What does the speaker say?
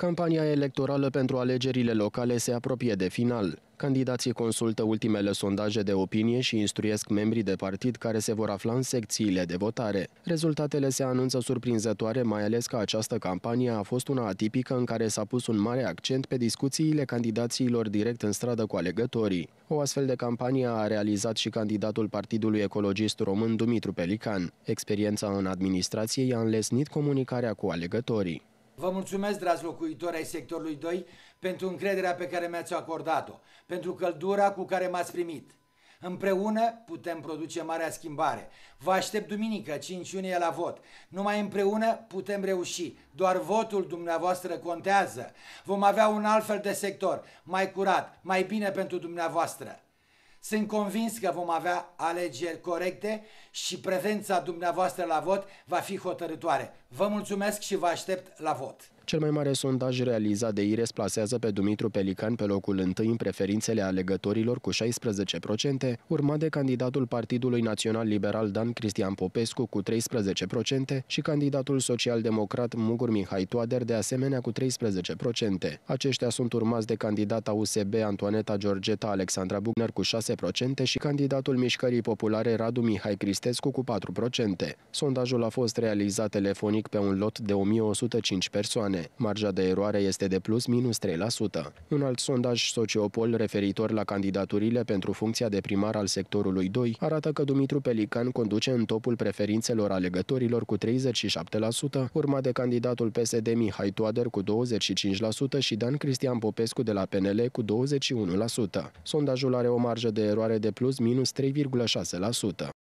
Campania electorală pentru alegerile locale se apropie de final. Candidații consultă ultimele sondaje de opinie și instruiesc membrii de partid care se vor afla în secțiile de votare. Rezultatele se anunță surprinzătoare, mai ales că această campanie a fost una atipică în care s-a pus un mare accent pe discuțiile candidaților direct în stradă cu alegătorii. O astfel de campanie a realizat și candidatul Partidului Ecologist Român Dumitru Pelican. Experiența în administrație i-a înlesnit comunicarea cu alegătorii. Vă mulțumesc, dragi locuitori ai sectorului 2, pentru încrederea pe care mi-ați acordat-o, pentru căldura cu care m-ați primit. Împreună putem produce marea schimbare. Vă aștept duminică, 5 iunie, la vot. Numai împreună putem reuși. Doar votul dumneavoastră contează. Vom avea un alt fel de sector, mai curat, mai bine pentru dumneavoastră. Sunt convins că vom avea alegeri corecte și prezența dumneavoastră la vot va fi hotărătoare. Vă mulțumesc și vă aștept la vot! Cel mai mare sondaj realizat de IRES plasează pe Dumitru Pelican pe locul întâi în preferințele alegătorilor cu 16%, urmat de candidatul Partidului Național Liberal Dan Cristian Popescu cu 13% și candidatul social-democrat Mugur Mihai Toader de asemenea cu 13%. Aceștia sunt urmați de candidata USB Antoaneta Georgeta Alexandra Bugner cu 6% și candidatul Mișcării Populare Radu Mihai Cristescu cu 4%. Sondajul a fost realizat telefonic pe un lot de 1105 persoane bune. Marja de eroare este de plus minus 3%. Un alt sondaj sociopol referitor la candidaturile pentru funcția de primar al sectorului 2 arată că Dumitru Pelican conduce în topul preferințelor alegătorilor cu 37%, urmat de candidatul PSD Mihai Toader cu 25% și Dan Cristian Popescu de la PNL cu 21%. Sondajul are o marjă de eroare de plus minus 3,6%.